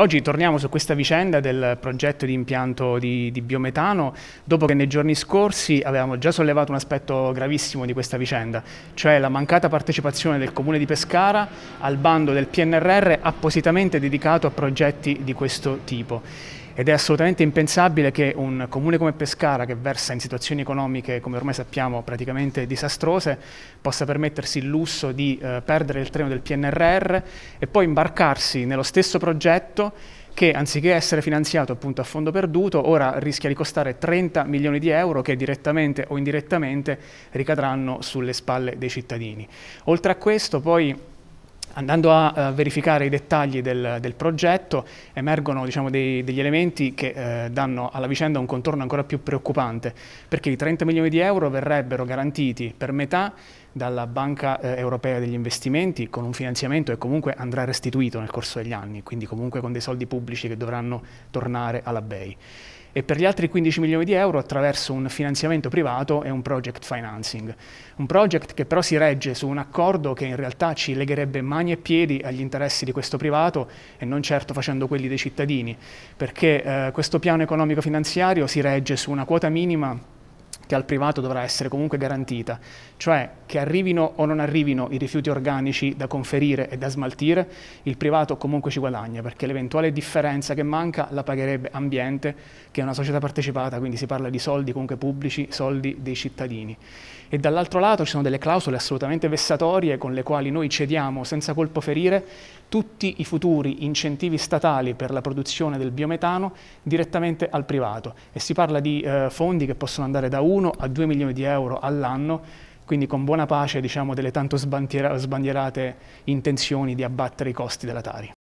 Oggi torniamo su questa vicenda del progetto di impianto di, di, biometano dopo che nei giorni scorsi avevamo già sollevato un aspetto gravissimo di questa vicenda, cioè la mancata partecipazione del Comune di Pescara al bando del PNRR appositamente dedicato a progetti di questo tipo ed è assolutamente impensabile che un comune come Pescara, che versa in situazioni economiche, come ormai sappiamo, praticamente disastrose, possa permettersi il lusso di eh, perdere il treno del PNRR e poi imbarcarsi nello stesso progetto che anziché essere finanziato appunto a fondo perduto, ora rischia di costare 30 milioni di euro che direttamente o indirettamente ricadranno sulle spalle dei cittadini. Oltre a questo poi Andando a uh, verificare i dettagli del, del progetto emergono diciamo, dei, degli elementi che eh, danno alla vicenda un contorno ancora più preoccupante perché i 30 milioni di euro verrebbero garantiti per metà dalla Banca eh, Europea degli Investimenti con un finanziamento che comunque andrà restituito nel corso degli anni, quindi comunque con dei soldi pubblici che dovranno tornare alla BEI e per gli altri 15 milioni di euro attraverso un finanziamento privato e un project financing. Un project che però si regge su un accordo che in realtà ci legherebbe mani e piedi agli interessi di questo privato e non certo facendo quelli dei cittadini, perché eh, questo piano economico finanziario si regge su una quota minima che al privato dovrà essere comunque garantita, cioè che arrivino o non arrivino i rifiuti organici da conferire e da smaltire, il privato comunque ci guadagna perché l'eventuale differenza che manca la pagherebbe ambiente, che è una società partecipata, quindi si parla di soldi comunque pubblici, soldi dei cittadini. E dall'altro lato ci sono delle clausole assolutamente vessatorie con le quali noi cediamo senza colpo ferire tutti i futuri incentivi statali per la produzione del biometano direttamente al privato e si parla di eh, fondi che possono andare da 1 1 a 2 milioni di euro all'anno, quindi con buona pace diciamo, delle tanto sbandierate intenzioni di abbattere i costi della Tari.